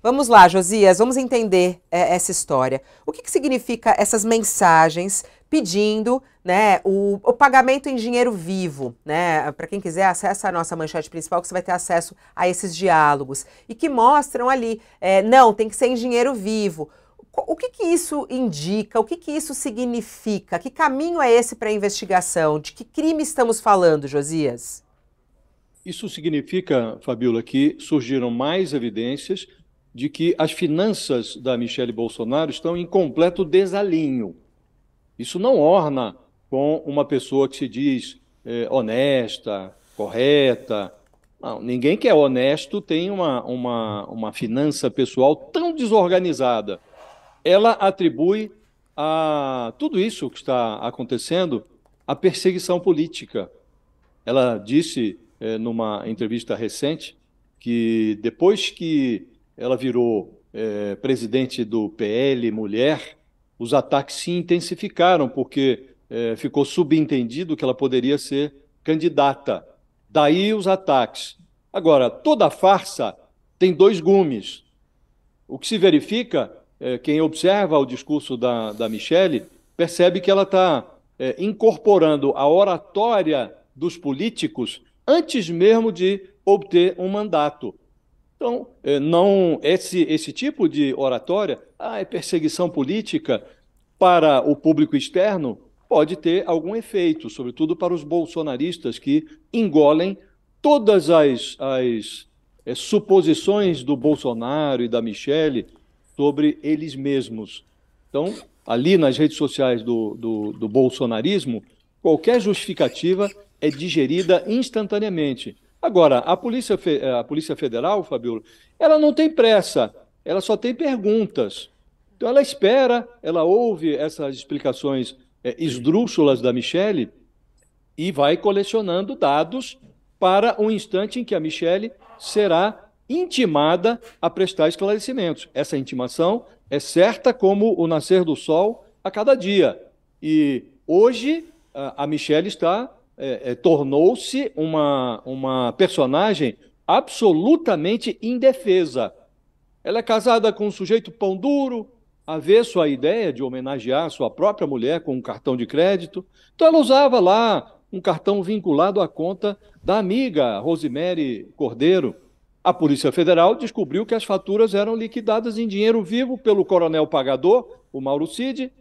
Vamos lá, Josias, vamos entender é, essa história. O que, que, significa essas mensagens pedindo né, o, o pagamento em dinheiro vivo? Né? Para quem quiser, acessa a nossa manchete principal que você vai ter acesso a esses diálogos e que mostram ali, é, não, tem que ser em dinheiro vivo. O que, que isso indica? O que, que isso significa? Que caminho é esse para a investigação? De que crime estamos falando, Josias? Isso significa, Fabiola, que surgiram mais evidências de que as finanças da Michele Bolsonaro estão em completo desalinho. Isso não orna com uma pessoa que se diz eh, honesta, correta. Não, ninguém que é honesto tem uma, uma, uma finança pessoal tão desorganizada. Ela atribui a tudo isso que está acontecendo a perseguição política. Ela disse é, numa entrevista recente que depois que ela virou é, presidente do PL Mulher, os ataques se intensificaram, porque é, ficou subentendido que ela poderia ser candidata. Daí os ataques. Agora, toda farsa tem dois gumes. O que se verifica, é, quem observa o discurso da, da Michele, percebe que ela está incorporando a oratória dos políticos antes mesmo de obter um mandato. Então, eh, não esse, esse tipo de oratória, ah, é perseguição política para o público externo, pode ter algum efeito, sobretudo para os bolsonaristas que engolem todas as, as é, suposições do Bolsonaro e da Michelle sobre eles mesmos. Então, ali nas redes sociais do, do, do bolsonarismo, qualquer justificativa é digerida instantaneamente. Agora, a Polícia, a Polícia Federal, Fabiola, ela não tem pressa, ela só tem perguntas. Então, ela espera, ela ouve essas explicações é, esdrúxulas da Michele e vai colecionando dados para o instante em que a Michele será intimada a prestar esclarecimentos. Essa intimação é certa como o nascer do sol a cada dia. E hoje a Michelle está é, é, tornou-se uma, uma personagem absolutamente indefesa. Ela é casada com um sujeito pão duro, avesso à ideia de homenagear sua própria mulher com um cartão de crédito. Então ela usava lá um cartão vinculado à conta da amiga Rosemary Cordeiro. A Polícia Federal descobriu que as faturas eram liquidadas em dinheiro vivo pelo coronel pagador, o Mauro Cid.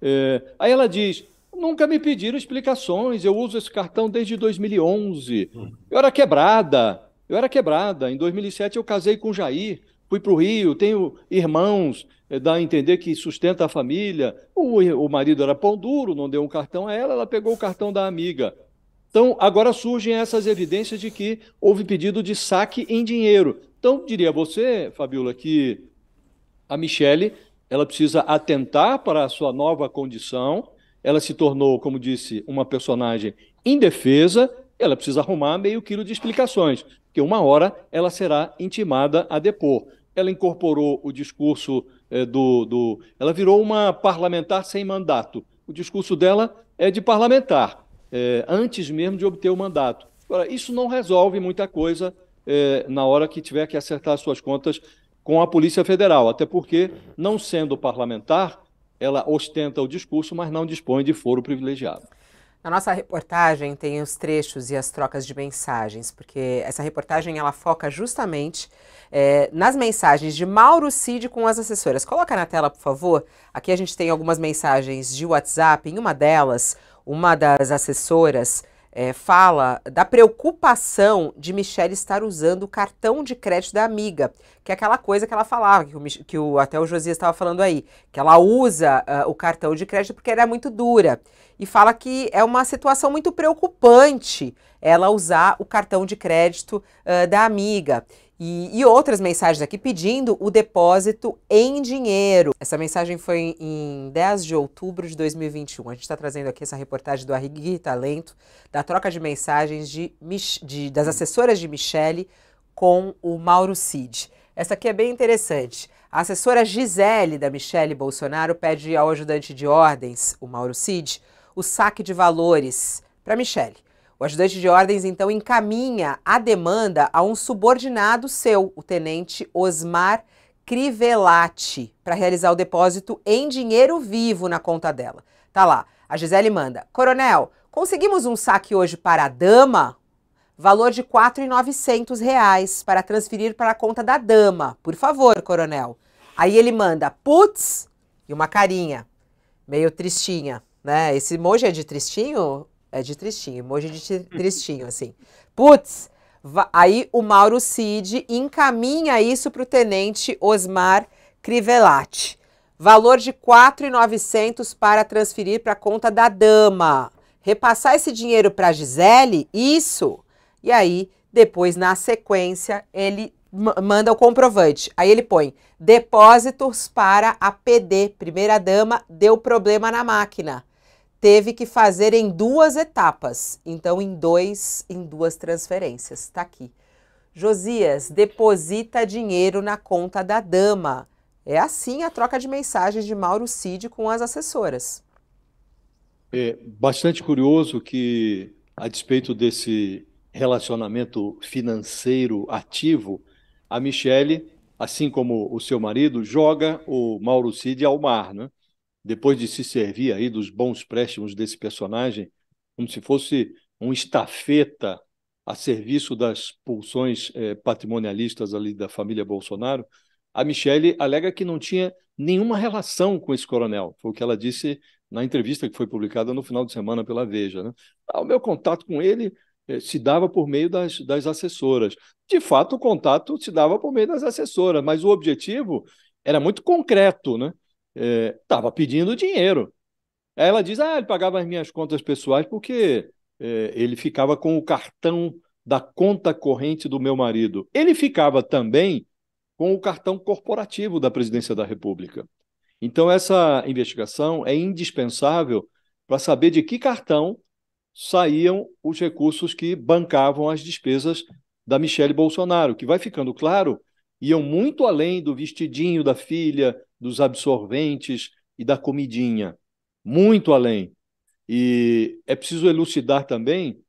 É, aí ela diz: Nunca me pediram explicações. Eu uso esse cartão desde 2011. Hum. Eu era quebrada. Eu era quebrada. Em 2007 eu casei com Jair, fui para o Rio, tenho irmãos, eh, dá a entender que sustenta a família. O, o marido era pão duro, não deu um cartão a ela, ela pegou o cartão da amiga. Então, agora surgem essas evidências de que houve pedido de saque em dinheiro. Então, diria você, Fabiola, que a Michele ela precisa atentar para a sua nova condição, ela se tornou, como disse, uma personagem indefesa, ela precisa arrumar meio quilo de explicações, porque uma hora ela será intimada a depor. Ela incorporou o discurso eh, do, do. Ela virou uma parlamentar sem mandato. O discurso dela é de parlamentar, eh, antes mesmo de obter o mandato. Agora, isso não resolve muita coisa eh, na hora que tiver que acertar suas contas com a Polícia Federal, até porque, não sendo parlamentar, ela ostenta o discurso, mas não dispõe de foro privilegiado. Na nossa reportagem tem os trechos e as trocas de mensagens, porque essa reportagem ela foca justamente é, nas mensagens de Mauro Cid com as assessoras. Coloca na tela, por favor. Aqui a gente tem algumas mensagens de WhatsApp. Em uma delas, uma das assessoras é, fala da preocupação de Michelle estar usando o cartão de crédito da amiga, que é aquela coisa que ela falava, que, o, que o, até o Josias estava falando aí, que ela usa uh, o cartão de crédito porque ela é muito dura. E fala que é uma situação muito preocupante ela usar o cartão de crédito uh, da amiga. E, e, outras mensagens aqui pedindo o depósito em dinheiro. Essa mensagem foi em 10 de outubro de 2021. A gente está trazendo aqui essa reportagem do Arrigui Talento, tá da troca de mensagens de, de, das assessoras de Michele com o Mauro Cid. Essa aqui é bem interessante. A assessora Gisele da Michele Bolsonaro pede ao ajudante de ordens, o Mauro Cid, o saque de valores para Michele. O ajudante de ordens então encaminha a demanda a um subordinado seu, o tenente Osmar Crivellati, para realizar o depósito em dinheiro vivo na conta dela. Tá lá. A Gisele manda: "Coronel, conseguimos um saque hoje para a dama?" Valor de R$ reais para transferir para a conta da dama. Por favor, coronel. Aí ele manda putz e uma carinha meio tristinha, né? Esse emoji é de tristinho, é de tristinho, emoji de tristinho, assim. Putz, aí o Mauro Cid encaminha isso para o tenente Osmar Crivellati. Valor de 4,900 para transferir para a conta da dama. Repassar esse dinheiro para Gisele, isso. E aí, depois, na sequência, ele manda o comprovante. Aí ele põe depósitos para a PD, primeira dama, deu problema na máquina teve que fazer em duas etapas, então em dois, em duas transferências, está aqui. Josias, deposita dinheiro na conta da dama. É assim a troca de mensagens de Mauro Cid com as assessoras. É bastante curioso que, a despeito desse relacionamento financeiro ativo, a Michele, assim como o seu marido, joga o Mauro Cid ao mar, né? depois de se servir aí dos bons préstimos desse personagem, como se fosse um estafeta a serviço das pulsões é, patrimonialistas ali da família Bolsonaro, a Michelle alega que não tinha nenhuma relação com esse coronel. Foi o que ela disse na entrevista que foi publicada no final de semana pela Veja. Né? Ah, o meu contato com ele é, se dava por meio das, das assessoras. De fato, o contato se dava por meio das assessoras, mas o objetivo era muito concreto, né? estava é, pedindo dinheiro. Aí ela diz: ah, ele pagava as minhas contas pessoais porque é, ele ficava com o cartão da conta corrente do meu marido. Ele ficava também com o cartão corporativo da presidência da República. Então, essa investigação é indispensável para saber de que cartão saíam os recursos que bancavam as despesas da Michele Bolsonaro, que vai ficando claro, iam muito além do vestidinho da filha, dos absorventes e da comidinha, muito além. E é preciso elucidar também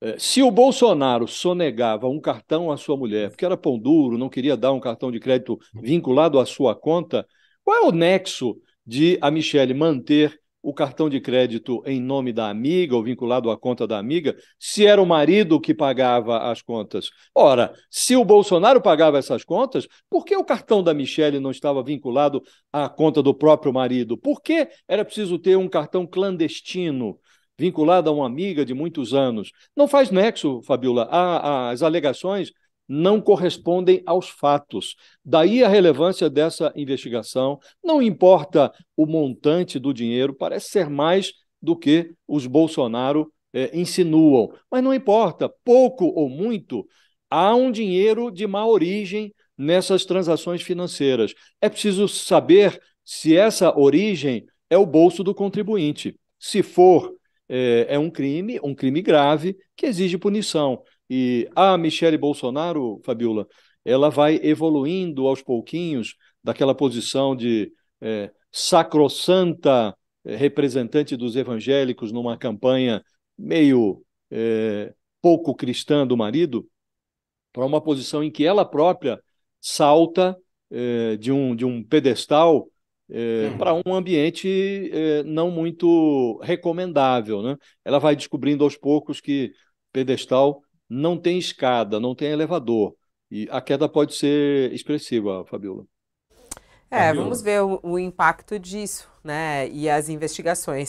é, se o Bolsonaro sonegava um cartão à sua mulher, porque era pão duro, não queria dar um cartão de crédito vinculado à sua conta, qual é o nexo de a Michelle manter o cartão de crédito em nome da amiga ou vinculado à conta da amiga, se era o marido que pagava as contas. Ora, se o Bolsonaro pagava essas contas, por que o cartão da Michelle não estava vinculado à conta do próprio marido? Por que era preciso ter um cartão clandestino? vinculado a uma amiga de muitos anos. Não faz nexo, Fabiola. As alegações não correspondem aos fatos. Daí a relevância dessa investigação. Não importa o montante do dinheiro, parece ser mais do que os Bolsonaro eh, insinuam. Mas não importa, pouco ou muito, há um dinheiro de má origem nessas transações financeiras. É preciso saber se essa origem é o bolso do contribuinte. Se for, eh, é um crime, um crime grave, que exige punição. E a ah, Michele Bolsonaro, Fabiola, ela vai evoluindo aos pouquinhos daquela posição de é, sacrossanta é, representante dos evangélicos numa campanha meio é, pouco cristã do marido, para uma posição em que ela própria salta é, de, um, de um pedestal é, uhum. para um ambiente é, não muito recomendável. Né? Ela vai descobrindo aos poucos que pedestal não tem escada, não tem elevador. E a queda pode ser expressiva, Fabiola. É, vamos ver o, o impacto disso, né? E as investigações.